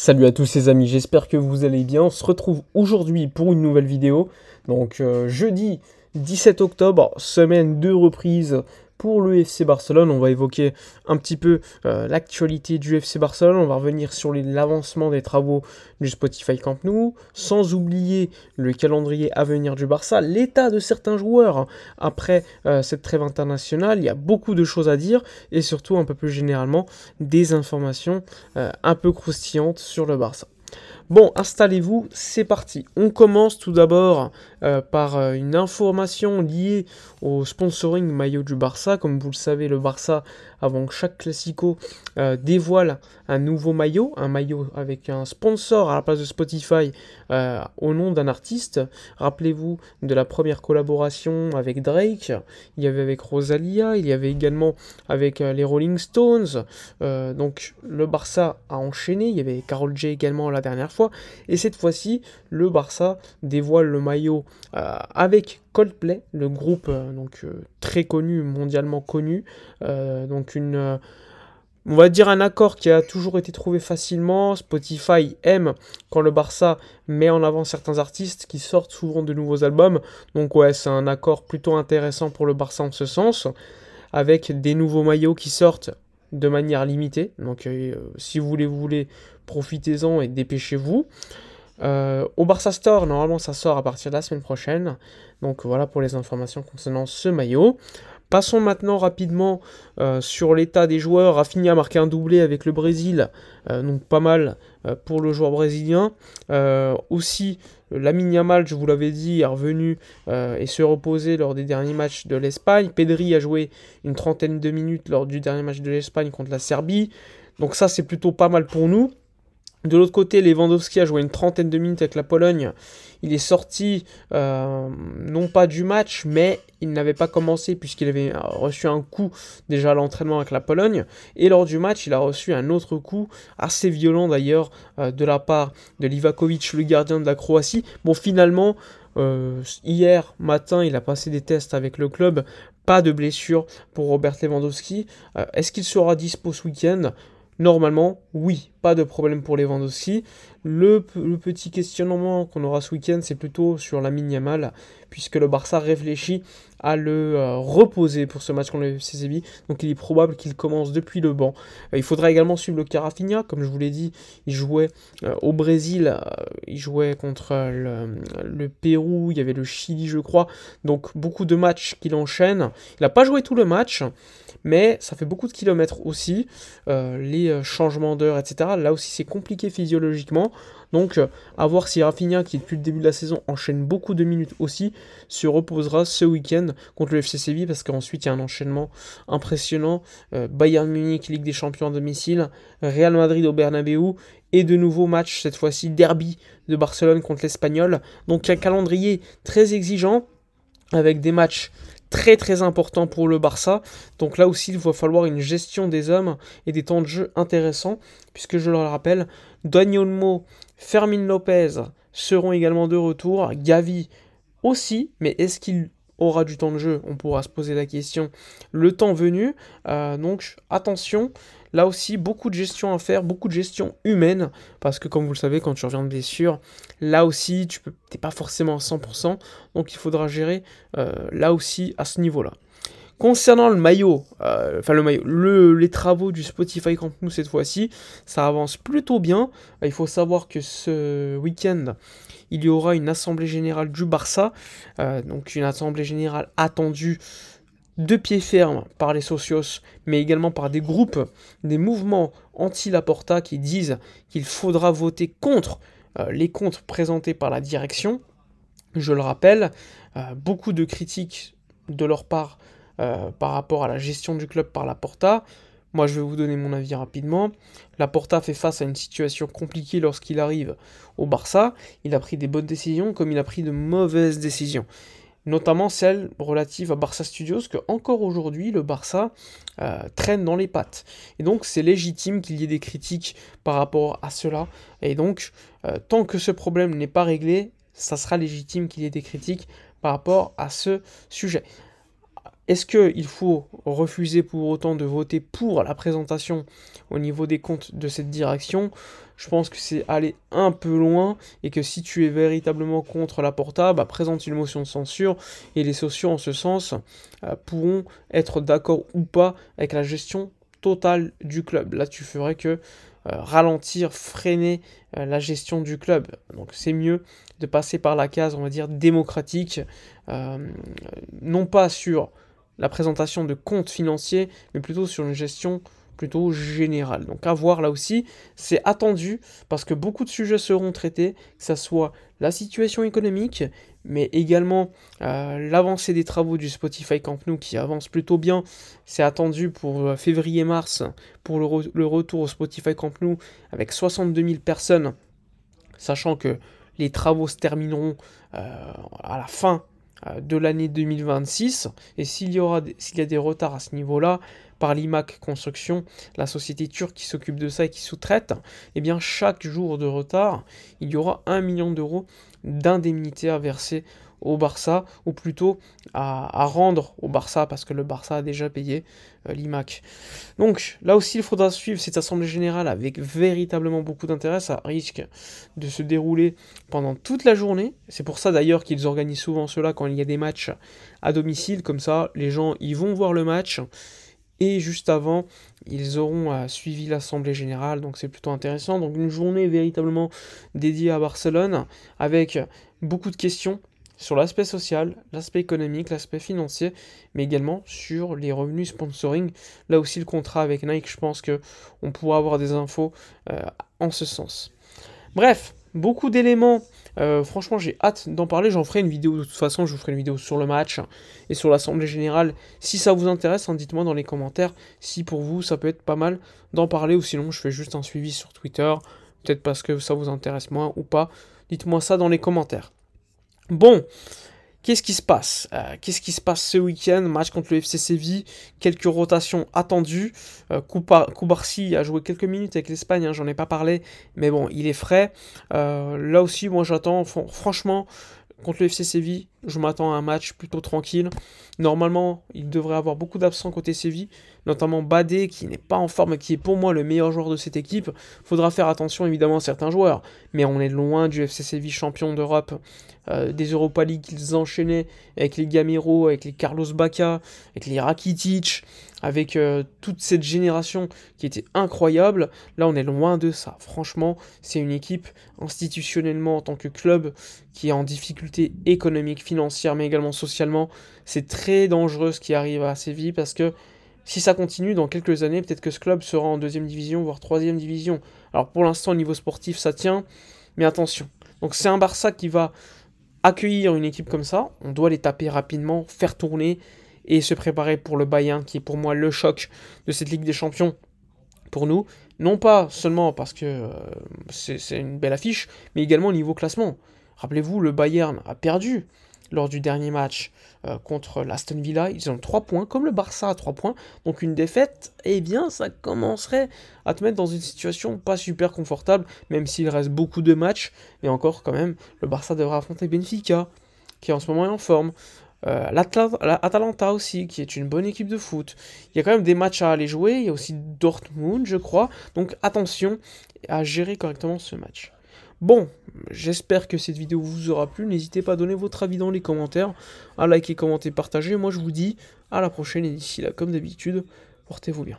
Salut à tous les amis, j'espère que vous allez bien. On se retrouve aujourd'hui pour une nouvelle vidéo. Donc euh, jeudi 17 octobre, semaine de reprise pour le FC Barcelone, on va évoquer un petit peu euh, l'actualité du FC Barcelone, on va revenir sur l'avancement des travaux du Spotify Camp Nou, sans oublier le calendrier à venir du Barça, l'état de certains joueurs après euh, cette trêve internationale, il y a beaucoup de choses à dire et surtout un peu plus généralement des informations euh, un peu croustillantes sur le Barça. Bon, installez-vous, c'est parti. On commence tout d'abord euh, par euh, une information liée au sponsoring maillot du Barça. Comme vous le savez, le Barça, avant chaque classico, euh, dévoile un nouveau maillot, un maillot avec un sponsor à la place de Spotify au nom d'un artiste. Rappelez-vous de la première collaboration avec Drake, il y avait avec Rosalia, il y avait également avec les Rolling Stones. donc le Barça a enchaîné, il y avait Carol J également la dernière fois et cette fois-ci, le Barça dévoile le maillot euh, avec Coldplay, le groupe euh, donc euh, très connu, mondialement connu. donc une on va dire un accord qui a toujours été trouvé facilement. Spotify aime quand le Barça met en avant certains artistes qui sortent souvent de nouveaux albums. Donc ouais, c'est un accord plutôt intéressant pour le Barça en ce sens. Avec des nouveaux maillots qui sortent, de manière limitée. Donc euh, si vous voulez, vous voulez, profitez-en et dépêchez-vous. Euh, au Barça Store, normalement ça sort à partir de la semaine prochaine. Donc voilà pour les informations concernant ce maillot. Passons maintenant rapidement euh, sur l'état des joueurs. Rafinha a marqué un doublé avec le Brésil, euh, donc pas mal euh, pour le joueur brésilien. aussi, Lamine Yamal, je vous l'avais dit, est revenu et se reposé lors des derniers matchs de l'Espagne. Pedri a joué une trentaine de minutes lors du dernier match de l'Espagne contre la Serbie. Donc ça, c'est plutôt pas mal pour nous. De l'autre côté, Lewandowski a joué une trentaine de minutes avec la Pologne. Il est sorti, euh, non pas du match, mais il n'avait pas commencé puisqu'il avait euh, reçu un coup déjà à l'entraînement avec la Pologne. Et lors du match, il a reçu un autre coup, assez violent d'ailleurs, euh, de la part de Livakovic, le gardien de la Croatie. Bon, finalement, hier matin, il a passé des tests avec le club. Pas de blessure pour Robert Lewandowski. Est-ce qu'il sera dispo ce week-end Normalement, oui, pas de problème pour les ventes aussi. Le, petit questionnement qu'on aura ce week-end, c'est plutôt sur la Yamal, puisque le Barça réfléchit à le euh, reposer pour ce match contre le Donc il est probable qu'il commence depuis le banc. Euh, il faudra également suivre le Carafinha, comme je vous l'ai dit, il jouait euh, au Brésil, il jouait contre le, le, Pérou, il y avait le Chili, je crois. Donc beaucoup de matchs qu'il enchaîne. Il n'a pas joué tout le match, mais ça fait beaucoup de kilomètres aussi. les changements d'heure, etc. Là aussi, c'est compliqué physiologiquement. Donc, euh, à voir si Rafinha, qui depuis le début de la saison enchaîne beaucoup de minutes aussi, se reposera ce week-end contre le FC Séville, parce qu'ensuite il y a un enchaînement impressionnant. Euh, Bayern Munich, Ligue des Champions à domicile, Real Madrid au Bernabeu, et de nouveaux matchs, cette fois-ci derby de Barcelone contre l'Espagnol. Donc, un calendrier très exigeant, avec des matchs très très important pour le Barça. Donc là aussi, il va falloir une gestion des hommes et des temps de jeu intéressants, puisque je le rappelle, Olmo, Fermin Lopez seront également de retour, Gavi aussi, mais est-ce qu'il aura du temps de jeu, on pourra se poser la question le temps venu. Euh, donc attention, là aussi beaucoup de gestion à faire, beaucoup de gestion humaine, parce que comme vous le savez, quand tu reviens de blessure, là aussi tu n'es pas forcément à 100%, donc il faudra gérer euh, là aussi à ce niveau-là. Concernant le maillot, euh, enfin le maillot, les travaux du Spotify Camp Nou cette fois-ci, ça avance plutôt bien. Il faut savoir que ce week-end, il y aura une assemblée générale du Barça, euh, donc une assemblée générale attendue de pied ferme par les socios, mais également par des groupes, des mouvements anti-Laporta qui disent qu'il faudra voter contre euh, les comptes présentés par la direction. Je le rappelle, beaucoup de critiques de leur part euh, par rapport à la gestion du club par la Porta. Moi, je vais vous donner mon avis rapidement. La Porta fait face à une situation compliquée lorsqu'il arrive au Barça. Il a pris des bonnes décisions comme il a pris de mauvaises décisions. Notamment celle relative à Barça Studios, que encore aujourd'hui, le Barça euh, traîne dans les pattes. Et donc, c'est légitime qu'il y ait des critiques par rapport à cela. Et donc, euh, tant que ce problème n'est pas réglé, ça sera légitime qu'il y ait des critiques par rapport à ce sujet. Est-ce qu'il faut refuser pour autant de voter pour la présentation au niveau des comptes de cette direction Je pense que c'est aller un peu loin et que si tu es véritablement contre la portable, bah, présente une motion de censure et les sociaux en ce sens euh, pourront être d'accord ou pas avec la gestion totale du club. Là, tu ferais que euh, ralentir, freiner euh, la gestion du club. Donc c'est mieux de passer par la case, on va dire, démocratique, non pas sur la présentation de comptes financiers, mais plutôt sur une gestion plutôt générale. Donc à voir là aussi, c'est attendu parce que beaucoup de sujets seront traités, que ce soit la situation économique, mais également euh, l'avancée des travaux du Spotify Camp Nou qui avance plutôt bien. C'est attendu pour euh, février-mars pour le, retour au Spotify Camp Nou avec 62 000 personnes, sachant que les travaux se termineront euh, à la fin euh, de l'année 2026. Et s'il y, aura, s'il y a des retards à ce niveau-là, par l'IMAC Construction, la société turque qui s'occupe de ça et qui sous-traite, eh bien chaque jour de retard, il y aura 1 million d'euros d'indemnité à verser au Barça, ou plutôt à, rendre au Barça, parce que le Barça a déjà payé euh, l'IMAC. Donc là aussi, il faudra suivre cette Assemblée générale avec véritablement beaucoup d'intérêt. Ça risque de se dérouler pendant toute la journée. C'est pour ça d'ailleurs qu'ils organisent souvent cela quand il y a des matchs à domicile. Comme ça, les gens, ils vont voir le match et juste avant, ils auront euh, suivi l'Assemblée Générale, donc c'est plutôt intéressant. Donc une journée véritablement dédiée à Barcelone, avec beaucoup de questions sur l'aspect social, l'aspect économique, l'aspect financier, mais également sur les revenus sponsoring. Là aussi le contrat avec Nike, je pense que on pourra avoir des infos euh, en ce sens. Bref, beaucoup d'éléments. Euh, franchement, j'ai hâte d'en parler. J'en ferai une vidéo. De toute façon, je vous ferai une vidéo sur le match et sur l'Assemblée Générale. Si ça vous intéresse, hein, dites-moi dans les commentaires si pour vous ça peut être pas mal d'en parler ou sinon je fais juste un suivi sur Twitter. Peut-être parce que ça vous intéresse moins ou pas. Dites-moi ça dans les commentaires. Bon, Qu'est-ce qui se passe euh, Qu'est-ce qui se passe ce week-end Match contre le FC Séville, quelques rotations attendues. Euh, a joué quelques minutes avec l'Espagne, hein, j'en ai pas parlé, mais bon, il est frais. Euh, là aussi, moi j'attends, franchement, contre le FC Séville, je m'attends à un match plutôt tranquille. Normalement, il devrait avoir beaucoup d'absents côté Séville, notamment Badé qui n'est pas en forme, qui est pour moi le meilleur joueur de cette équipe. Faudra faire attention évidemment à certains joueurs, mais on est loin du FC Séville champion d'Europe, euh, des Europa League qu'ils enchaînaient avec les Gamero, avec les Carlos Bacca, avec les Rakitic, avec euh, toute cette génération qui était incroyable. Là, on est loin de ça. Franchement, c'est une équipe institutionnellement en tant que club qui est en difficulté économique financière, mais également socialement. C'est très dangereux ce qui arrive à Séville parce que si ça continue, dans quelques années, peut-être que ce club sera en deuxième division, voire troisième division. Alors pour l'instant, au niveau sportif, ça tient, mais attention. Donc c'est un Barça qui va accueillir une équipe comme ça. On doit les taper rapidement, faire tourner et se préparer pour le Bayern, qui est pour moi le choc de cette Ligue des Champions pour nous. Non pas seulement parce que euh, c'est une belle affiche, mais également au niveau classement. Rappelez-vous, le Bayern a perdu lors du dernier match euh, contre l'Aston Villa. Ils ont 3 points, comme le Barça a 3 points. Donc une défaite, eh bien, ça commencerait à te mettre dans une situation pas super confortable, même s'il reste beaucoup de matchs. Mais encore, quand même, le Barça devra affronter Benfica, qui en ce moment est en forme. Euh, L'Atalanta aussi, qui est une bonne équipe de foot. Il y a quand même des matchs à aller jouer. Il y a aussi Dortmund, je crois. Donc attention à gérer correctement ce match. Bon, j'espère que cette vidéo vous aura plu. N'hésitez pas à donner votre avis dans les commentaires, à liker, commenter, partager. Moi, je vous dis à la prochaine et d'ici là, comme d'habitude, portez-vous bien.